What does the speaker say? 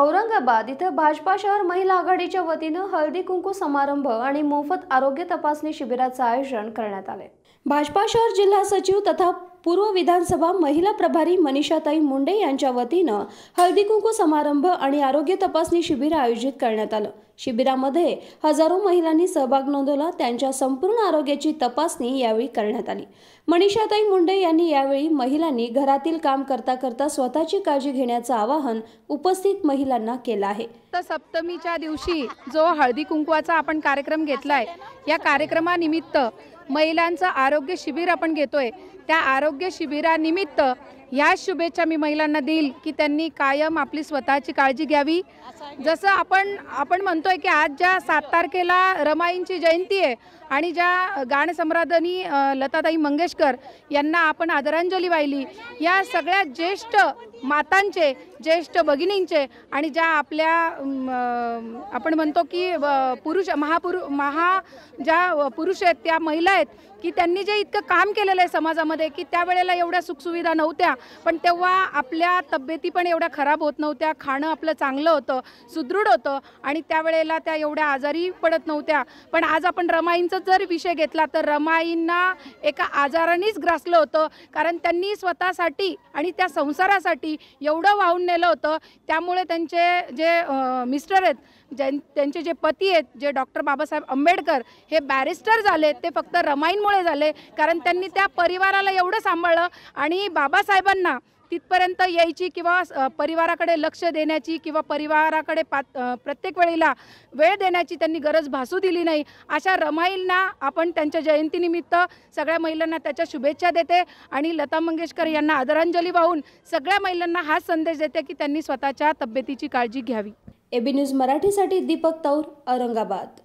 औरंगाबाद इथं भाजपा शहर महिला आघाडीच्या वतीनं हळदी कुंकू समारंभ आणि मोफत आरोग्य तपासणी शिबिराचं आयोजन करण्यात आले भाजपा शहर जिल्हा सचिव तथा पूर्व विधानसभा महिला प्रभारी मनीषाताई मुंडे यांच्या वतीनं हळदीकुंकू समारंभ आणि आरोग्य तपासणी शिबिर आयोजित करण्यात आलं शिबिरामध्ये हजारो महिलांनी सहभाग नोंदवला त्यांच्या संपूर्ण आरोग्याची तपासणी यावेळी करण्यात आली मनीषाताई मुंडे यांनी यावेळी महिलांनी घरातील काम करता करता स्वतःची काळजी घेण्याचं आवाहन उपस्थित महिलांना केलं आहे सप्तमीच्या दिवशी जो हळदी कुंकवाचा आपण कार्यक्रम घेतलाय या कार्यक्रमानिमित्त महिलांचं आरोग्य शिबिर आपण घेतोय त्या आरोग्य आरोग्य शिबिरानिमित्त या शुभेच्छा मी महिलांना देईल की त्यांनी कायम आपली स्वतःची काळजी घ्यावी जसं आपण आपण म्हणतोय की आज ज्या सात तारखेला रमाईंची जयंती आहे आणि ज्या गाणसम्राधनी लताताई मंगेशकर यांना आपण आदरांजली वाहिली या सगळ्या ज्येष्ठ मातांचे ज्येष्ठ भगिनींचे आणि ज्या आपल्या आपण म्हणतो की पुरुष महापुरु महा ज्या पुरुष आहेत त्या महिला आहेत की त्यांनी जे इतकं काम केलेलं आहे समाजामध्ये की त्यावेळेला एवढ्या सुखसुविधा नव्हत्या पण तेव्हा आपल्या तब्येती पण एवढ्या खराब होत नव्हत्या खाणं आपलं चांगलं होतं सुदृढ होतं आणि त्यावेळेला त्या एवढ्या आजारी पडत नव्हत्या पण आज आपण रमाईंचा जर विषय घेतला तर रमाईंना एका आजारानेच ग्रासलं होतं कारण त्यांनी स्वतःसाठी आणि त्या संसारासाठी एवढं वाहून नेलं होतं त्यामुळे त्यांचे जे मिस्टर आहेत त्यांचे जे पती आहेत जे डॉक्टर बाबासाहेब आंबेडकर हे बॅरिस्टर झाले ते फक्त रमाईंमुळे झाले कारण त्यांनी त्या परिवाराला एवढं सांभाळलं आणि बाबासाहेब लोकांना तिथपर्यंत यायची किंवा परिवाराकडे लक्ष देण्याची किंवा परिवाराकडे पात प्रत्येक वेळेला वेळ देण्याची त्यांनी गरज भासू दिली नाही अशा रमाईंना आपण त्यांच्या जयंतीनिमित्त सगळ्या महिलांना त्याच्या शुभेच्छा देते आणि लता मंगेशकर यांना आदरांजली वाहून सगळ्या महिलांना हा संदेश देते की त्यांनी स्वतःच्या तब्येतीची काळजी घ्यावी एबी न्यूज मराठीसाठी दीपक तौर औरंगाबाद